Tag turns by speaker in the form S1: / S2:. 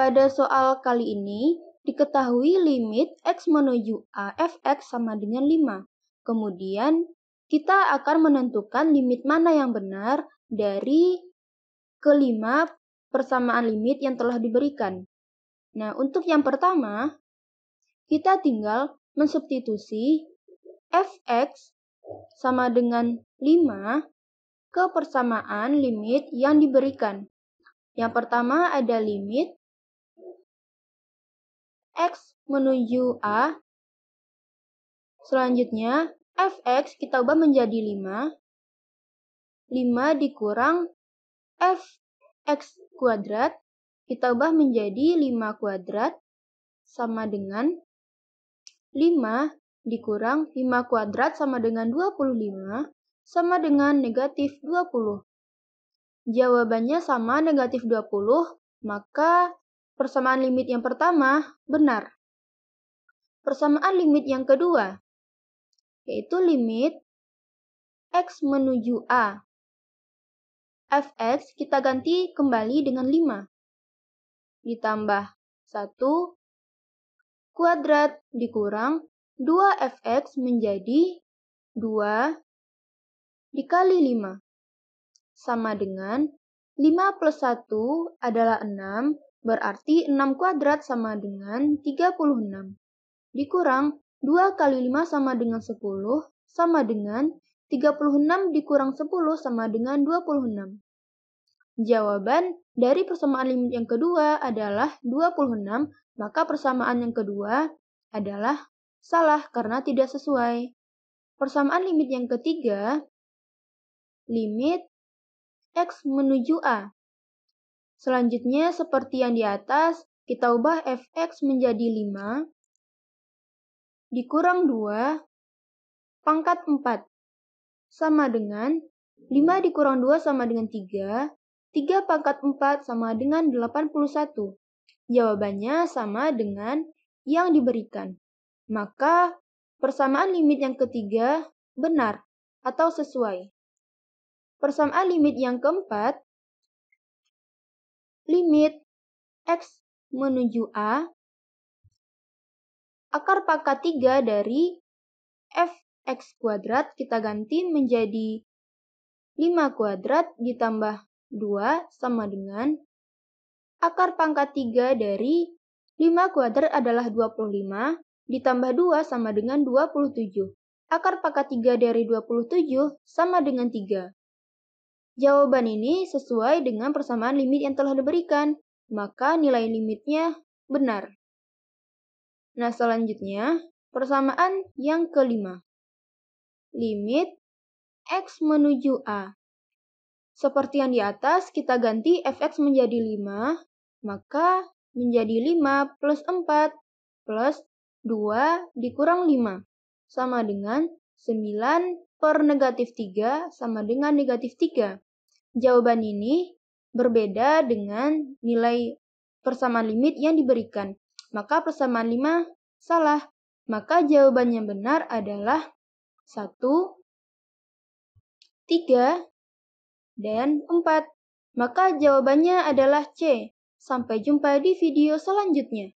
S1: Pada soal kali ini, diketahui limit X menuju A Fx sama dengan 5. Kemudian, kita akan menentukan limit mana yang benar dari kelima persamaan limit yang telah diberikan. Nah, untuk yang pertama, kita tinggal mensubstitusi fx sama dengan 5 ke persamaan limit yang diberikan. Yang pertama ada limit X menuju A. Selanjutnya, fx kita ubah menjadi 5. 5 dikurang fx kuadrat kita ubah menjadi 5 kuadrat sama dengan 5 dikurang 5 kuadrat sama dengan 25 sama dengan negatif 20. Jawabannya sama negatif 20, maka Persamaan limit yang pertama benar. Persamaan limit yang kedua yaitu limit x menuju a. fx kita ganti kembali dengan 5. Ditambah 1 kuadrat dikurang 2fx menjadi 2 dikali 5. Sama dengan 5 plus 1 adalah 6 Berarti 6 kuadrat sama dengan 36. Dikurang 2 kali 5 sama dengan 10 sama dengan 36 dikurang 10 sama dengan 26. Jawaban dari persamaan limit yang kedua adalah 26, maka persamaan yang kedua adalah salah karena tidak sesuai. Persamaan limit yang ketiga, limit x menuju a. Selanjutnya, seperti yang di atas, kita ubah fx menjadi 5, dikurang 2, pangkat 4, sama dengan 5 dikurang 2 sama dengan 3, 3 pangkat 4 sama dengan 81. Jawabannya sama dengan yang diberikan. Maka, persamaan limit yang ketiga benar atau sesuai. Persamaan limit yang keempat limit X menuju A akar pangkat 3 dari fx kuadrat kita ganti menjadi 5 kuadrat ditambah 2 sama dengan akar pangkat 3 dari 5 kuadrat adalah 25 ditambah 2 sama dengan 27. Akar pangkat 3 dari 27 sama dengan 3. Jawaban ini sesuai dengan persamaan limit yang telah diberikan, maka nilai limitnya benar. Nah, selanjutnya, persamaan yang kelima. Limit X menuju A. Seperti yang di atas, kita ganti fx menjadi 5, maka menjadi 5 plus 4 plus 2 dikurang 5, sama dengan 9 per negatif 3 sama dengan negatif 3. Jawaban ini berbeda dengan nilai persamaan limit yang diberikan. Maka persamaan 5 salah. Maka jawabannya benar adalah 1, 3, dan 4. Maka jawabannya adalah C. Sampai jumpa di video selanjutnya.